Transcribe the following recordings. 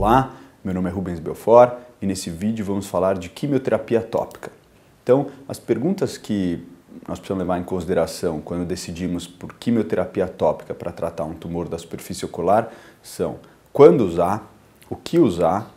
Olá, meu nome é Rubens Belfort e nesse vídeo vamos falar de quimioterapia tópica. Então, as perguntas que nós precisamos levar em consideração quando decidimos por quimioterapia tópica para tratar um tumor da superfície ocular são quando usar, o que usar,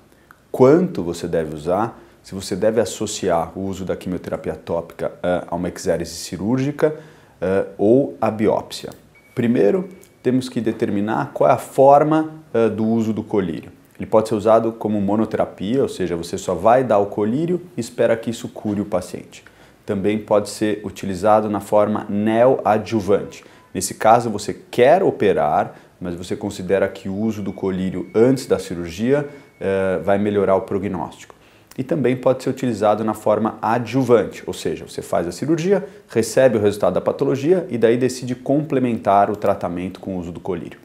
quanto você deve usar, se você deve associar o uso da quimioterapia tópica eh, a uma exérese cirúrgica eh, ou a biópsia. Primeiro, temos que determinar qual é a forma eh, do uso do colírio. Ele pode ser usado como monoterapia, ou seja, você só vai dar o colírio e espera que isso cure o paciente. Também pode ser utilizado na forma neoadjuvante. Nesse caso, você quer operar, mas você considera que o uso do colírio antes da cirurgia eh, vai melhorar o prognóstico. E também pode ser utilizado na forma adjuvante, ou seja, você faz a cirurgia, recebe o resultado da patologia e daí decide complementar o tratamento com o uso do colírio.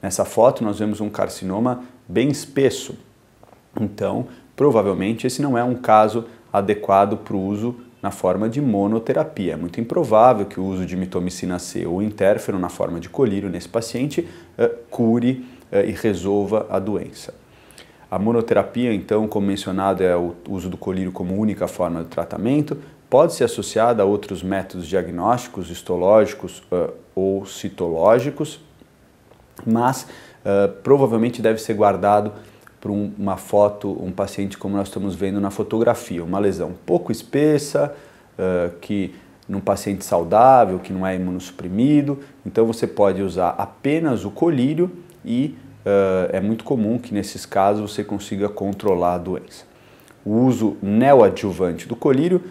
Nessa foto nós vemos um carcinoma bem espesso. Então, provavelmente esse não é um caso adequado para o uso na forma de monoterapia. É muito improvável que o uso de mitomicina C ou interferon na forma de colírio nesse paciente eh, cure eh, e resolva a doença. A monoterapia, então, como mencionado, é o uso do colírio como única forma de tratamento, pode ser associada a outros métodos diagnósticos, histológicos eh, ou citológicos, mas uh, provavelmente deve ser guardado para um, uma foto, um paciente como nós estamos vendo na fotografia, uma lesão pouco espessa, uh, que num paciente saudável, que não é imunossuprimido, então você pode usar apenas o colírio e uh, é muito comum que nesses casos você consiga controlar a doença. O uso neoadjuvante do colírio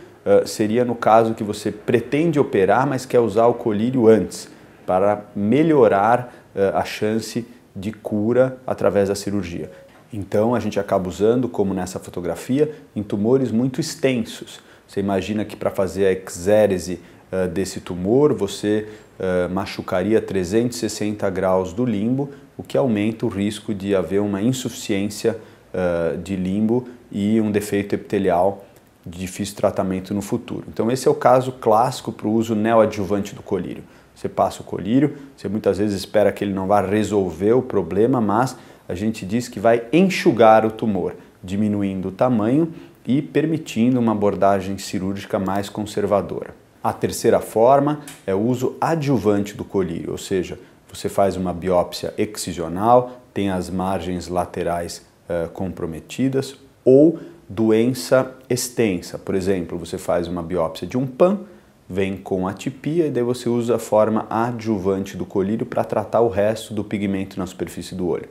seria no caso que você pretende operar, mas quer usar o colírio antes, para melhorar eh, a chance de cura através da cirurgia. Então a gente acaba usando, como nessa fotografia, em tumores muito extensos. Você imagina que para fazer a exérese uh, desse tumor, você uh, machucaria 360 graus do limbo, o que aumenta o risco de haver uma insuficiência uh, de limbo e um defeito epitelial de difícil tratamento no futuro. Então esse é o caso clássico para o uso neoadjuvante do colírio. Você passa o colírio, você muitas vezes espera que ele não vá resolver o problema, mas a gente diz que vai enxugar o tumor, diminuindo o tamanho e permitindo uma abordagem cirúrgica mais conservadora. A terceira forma é o uso adjuvante do colírio, ou seja, você faz uma biópsia excisional, tem as margens laterais eh, comprometidas ou doença extensa. Por exemplo, você faz uma biópsia de um PAN, vem com atipia e daí você usa a forma adjuvante do colírio para tratar o resto do pigmento na superfície do olho.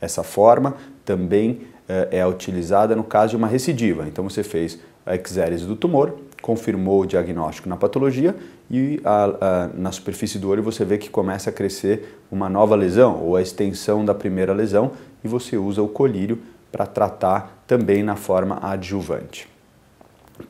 Essa forma também eh, é utilizada no caso de uma recidiva. Então você fez a exérese do tumor, confirmou o diagnóstico na patologia e a, a, na superfície do olho você vê que começa a crescer uma nova lesão ou a extensão da primeira lesão e você usa o colírio para tratar também na forma adjuvante.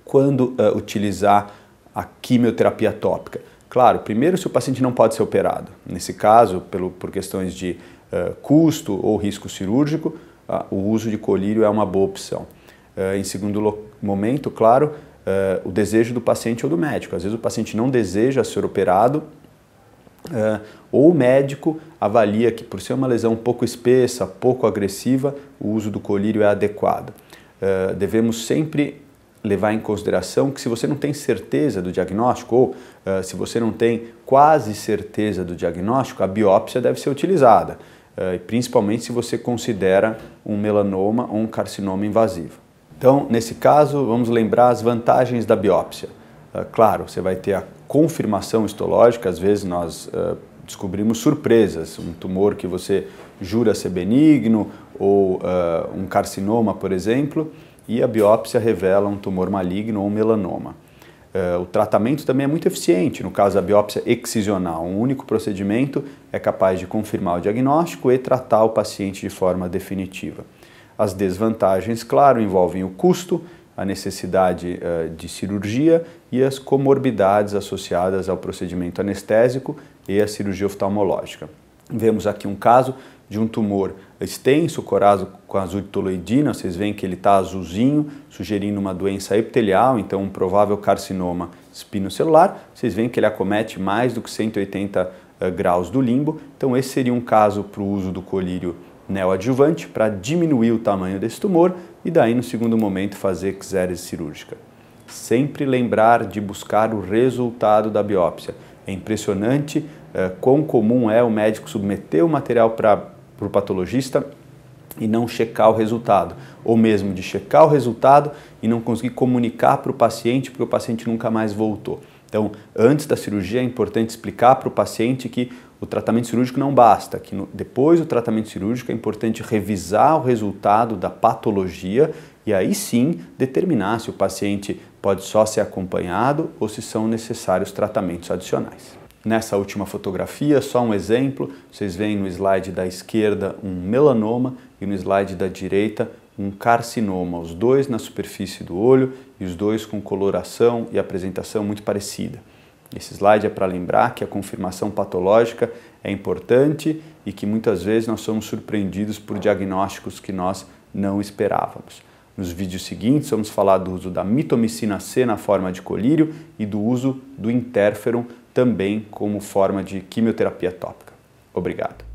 Quando uh, utilizar a quimioterapia tópica? Claro, primeiro se o paciente não pode ser operado, nesse caso, pelo, por questões de uh, custo ou risco cirúrgico, uh, o uso de colírio é uma boa opção. Uh, em segundo momento, claro, eh, o desejo do paciente ou do médico. Às vezes o paciente não deseja ser operado ou o médico avalia que, por ser uma lesão pouco espessa, pouco agressiva, o uso do colírio é adequado. devemos sempre levar em consideração que se você não tem certeza do diagnóstico ou uh, se você não tem quase certeza do diagnóstico, a biópsia deve ser utilizada, uh, principalmente se você considera um melanoma ou um carcinoma invasivo. Então, nesse caso, vamos lembrar as vantagens da biópsia. Uh, claro, você vai ter a confirmação histológica, às vezes nós descobrimos surpresas, um tumor que você jura ser benigno ou um carcinoma, por exemplo, e a biópsia revela um tumor maligno ou um melanoma. Eh, o tratamento também é muito eficiente, no caso da biópsia excisional. Um único procedimento é capaz de confirmar o diagnóstico e tratar o paciente de forma definitiva. As desvantagens, claro, envolvem o custo, a necessidade eh, de cirurgia e as comorbidades associadas ao procedimento anestésico e à cirurgia oftalmológica. Vemos aqui um caso de um tumor extenso, corazo com azulitoleidina, vocês veem que ele está azulzinho, sugerindo uma doença epitelial, então um provável carcinoma espinocelular. Vocês veem que ele acomete mais do que 180 uh, eh, graus do limbo, então esse seria um caso para o uso do colírio neoadjuvante para diminuir o tamanho desse tumor e daí no segundo momento fazer exérese cirúrgica. Sempre lembrar de buscar o resultado da biópsia. É impressionante uh, quão comum é o médico submeter o material para para o patologista e não checar o resultado, ou mesmo de checar o resultado e não conseguir comunicar para o paciente porque o paciente nunca mais voltou. Então, antes da cirurgia é importante explicar para o paciente que o tratamento cirúrgico não basta, que no, depois do tratamento cirúrgico é importante revisar o resultado da patologia e aí sim determinar se o paciente pode só ser acompanhado ou se são necessários tratamentos adicionais. Nessa última fotografia, só um exemplo, vocês veem no slide da esquerda um melanoma e no slide da direita um carcinoma, os dois na superfície do olho e os dois com coloração e apresentação muito parecida. Esse slide é para lembrar que a confirmação patológica é importante e que muitas vezes nós somos surpreendidos por diagnósticos que nós não esperávamos. Nos vídeos seguintes, vamos falar do uso da mitomicina C na forma de colírio e do uso do interferon também como forma de quimioterapia tópica. Obrigado.